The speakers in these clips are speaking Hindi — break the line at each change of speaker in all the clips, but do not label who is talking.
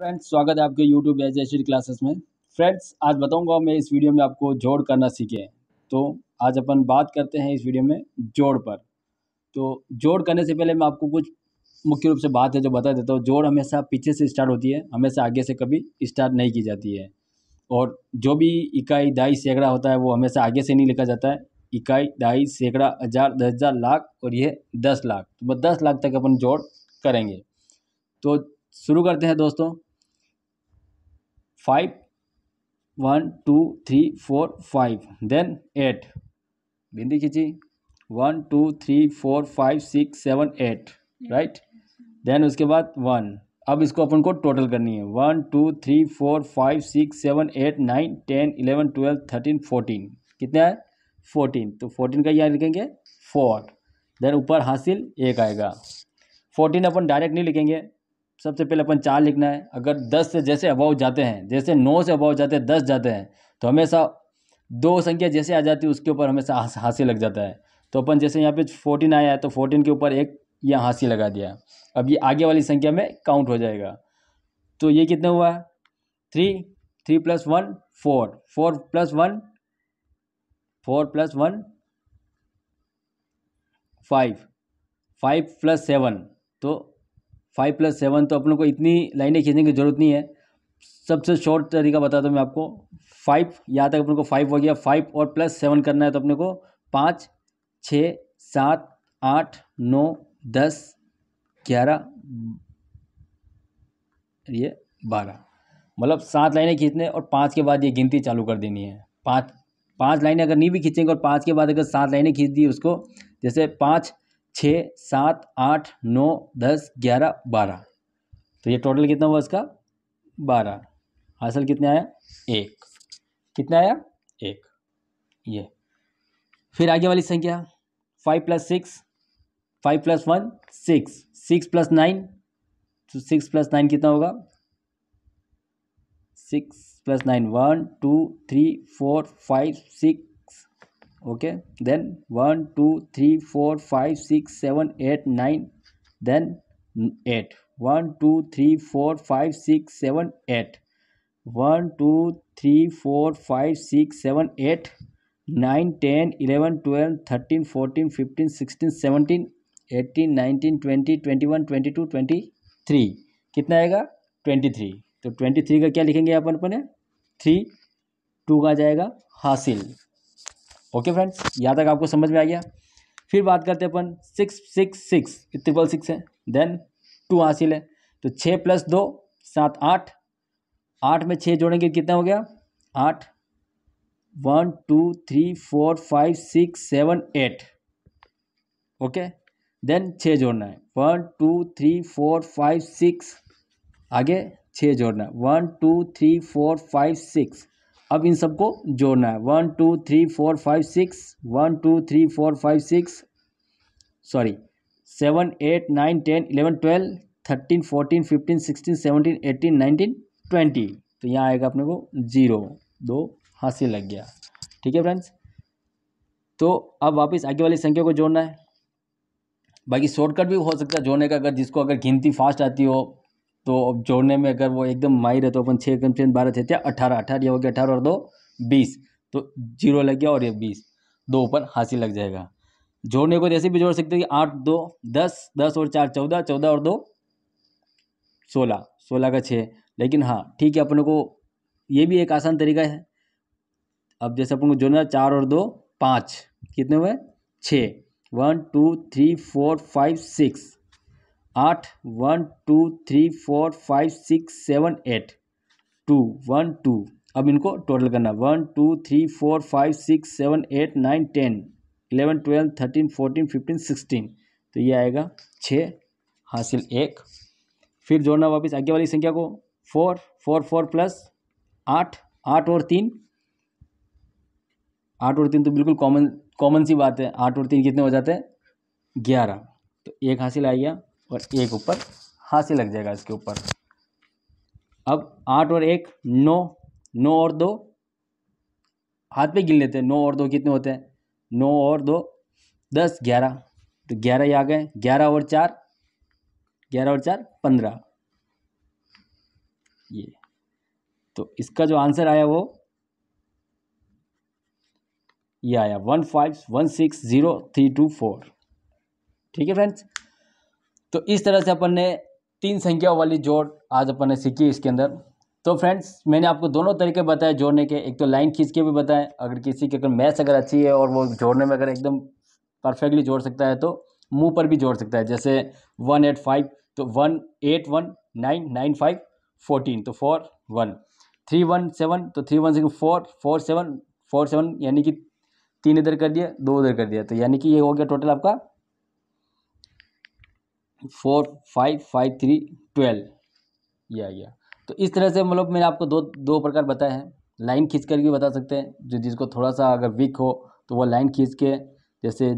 फ्रेंड्स स्वागत है आपके यूट्यूब एच एच क्लासेस में फ्रेंड्स आज बताऊंगा मैं इस वीडियो में आपको जोड़ करना सीखे तो आज अपन बात करते हैं इस वीडियो में जोड़ पर तो जोड़ करने से पहले मैं आपको कुछ मुख्य रूप से बात है जो बता देता हूँ जोड़ हमेशा पीछे से स्टार्ट होती है हमेशा आगे से कभी स्टार्ट नहीं की जाती है और जो भी इकाई दाई सैकड़ा होता है वो हमेशा आगे से नहीं लिखा जाता है इकाई ढाई सैकड़ा हज़ार दस हज़ार लाख और ये दस लाख तो दस लाख तक अपन जोड़ करेंगे तो शुरू करते हैं दोस्तों five one two three four five then eight बिंदी खींची one two three four five six seven eight right then उसके बाद वन अब इसको अपन को टोटल करनी है one two three four five six seven eight nine ten eleven twelve thirteen fourteen कितना है फोर्टीन तो फोर्टीन का यहाँ लिखेंगे फोर देन ऊपर हासिल एक आएगा फोर्टीन अपन डायरेक्ट नहीं लिखेंगे सबसे पहले अपन चार लिखना है अगर दस से जैसे अभाव जाते हैं जैसे नौ से अभाव जाते हैं दस जाते हैं तो हमेशा दो संख्या जैसे आ जाती है उसके ऊपर हमेशा हाँसी लग जाता है तो अपन जैसे यहाँ पे फोर्टीन आया है तो फोर्टीन के ऊपर एक यहाँ हाँसी लगा दिया अब ये आगे वाली संख्या में काउंट हो जाएगा तो ये कितना हुआ three three plus one four four plus one four plus one five five plus seven तो फाइव प्लस सेवन तो अपनों को इतनी लाइनें खींचने की ज़रूरत नहीं है सबसे शॉर्ट तरीका बताता हूँ मैं आपको फाइव यहाँ तक अपन को फाइव हो गया फाइव और प्लस सेवन करना है तो अपने को पाँच छ सात आठ नौ दस ग्यारह ये बारह मतलब सात लाइनें खींचने और पाँच के बाद ये गिनती चालू कर देनी है पाँच पाँच लाइनें अगर नहीं भी खींचेंगे और पाँच के बाद अगर सात लाइनें खींच दी उसको जैसे पाँच छः सात आठ नौ दस ग्यारह बारह तो ये टोटल कितना हुआ इसका बारह हासिल कितने आया एक कितना आया एक ये फिर आगे वाली संख्या five plus six five plus one six six plus nine तो सिक्स प्लस नाइन कितना होगा six plus nine one two three four five six okay then one two three four five six seven eight nine then eight one two three four five six seven eight one two three four five six seven eight nine ten eleven twelve thirteen fourteen fifteen sixteen seventeen eighteen nineteen twenty twenty one twenty two twenty three कितना आएगा ट्वेंटी थ्री तो ट्वेंटी थ्री का क्या लिखेंगे अपन अपने थ्री टू का जाएगा हासिल ओके फ्रेंड यहाँ तक आपको समझ में आ गया फिर बात करते हैं अपन six six six triple six है देन टू हासिल है तो छः प्लस दो सात आठ आठ में छः जोड़ेंगे कितना हो गया आठ one two three four five six seven eight okay then छः जोड़ना है one two three four five six आगे छः जोड़ना है one two three four five six अब इन सबको जोड़ना है one two three four five six one two three four five six sorry seven eight nine ten eleven twelve thirteen fourteen fifteen sixteen seventeen eighteen nineteen twenty तो यहाँ आएगा अपने को जीरो दो हासिल लग गया ठीक है फ्रेंड्स तो अब वापस आगे वाली संख्या को जोड़ना है बाकी शॉर्टकट भी हो सकता है जोड़ने का अगर जिसको अगर गिनती फास्ट आती हो तो अब जोड़ने में अगर वो एकदम माहिर है तो अपन छः कम छः बारह छः अठारह अठारह हो गया अठारह और दो बीस तो जीरो लग गया और ये बीस दो ऊपर हासिल लग जाएगा जोड़ने को जैसे तो भी जोड़ सकते हो कि आठ दो दस दस और चार चौदह चौदह और दो सोलह सोलह का छः लेकिन हाँ ठीक है अपने को ये भी एक आसान तरीका है अब जैसे अपन को जोड़ना चार और दो पाँच कितने हुए छः one two three four five six आठ one two three four five six seven eight two one two अब इनको टोटल करना one two three four five six seven eight nine ten eleven twelve thirteen fourteen fifteen sixteen तो ये आएगा छः हासिल एक फिर जोड़ना वापस आगे वाली संख्या को फोर फोर फोर प्लस आठ आठ और तीन आठ और तीन तो बिल्कुल कॉमन कॉमन सी बात है आठ और तीन कितने हो जाते हैं ग्यारह तो एक हासिल आ गया और एक ऊपर हाथी लग जाएगा इसके ऊपर अब आठ और एक नौ नौ और दो हाथ पे गिन लेते हैं नौ और दो कितने होते हैं नौ और दो दस ग्यारह तो ग्यारह ही आ गए ग्यारह और चार ग्यारह और चार पंद्रह ये तो इसका जो आंसर आया वो ये आया one five one six zero three two four ठीक है फ्रेंड्स तो इस तरह से अपन ने तीन संख्या वाली जोड़ आज अपन ने सीखी इसके अंदर तो फ्रेंड्स मैंने आपको दोनों तरीके बताए जोड़ने के एक तो लाइन खींच के भी बताएं अगर किसी की अगर मैथ्स अगर अच्छी है और वो जोड़ने में अगर एकदम परफेक्टली जोड़ सकता है तो मुंह पर भी जोड़ सकता है जैसे वन एट फाइव तो one eight one nine nine five fourteen तो four one three one seven तो three one seven four four seven four seven यानी कि तीन इधर कर दिया दो उधर कर दिया तो यानी कि ये हो गया टोटल आपका four five five three twelve या आ गया तो इस तरह से मतलब मैंने आपको दो दो प्रकार बताए हैं लाइन खींच कर भी बता सकते हैं जो जिसको थोड़ा सा अगर वीक हो तो वो लाइन खींच के जैसे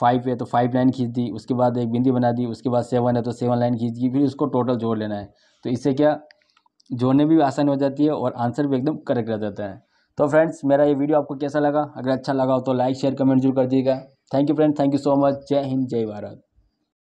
फाइव है तो फाइव लाइन खींच दी उसके बाद एक बिंदी बना दी उसके बाद सेवन है तो सेवन लाइन खींच दी फिर उसको टोटल जोड़ लेना है तो इससे क्या जोड़ने भी आसान हो जाती है और आंसर भी एकदम करेक्ट रह जाता है तो फ्रेंड्स मेरा ये वीडियो आपको कैसा लगा अगर अच्छा लगा हो तो लाइक शेयर कमेंट जरूर कर दीजिएगा thank you friends thank you so much जय हिंद जय भारत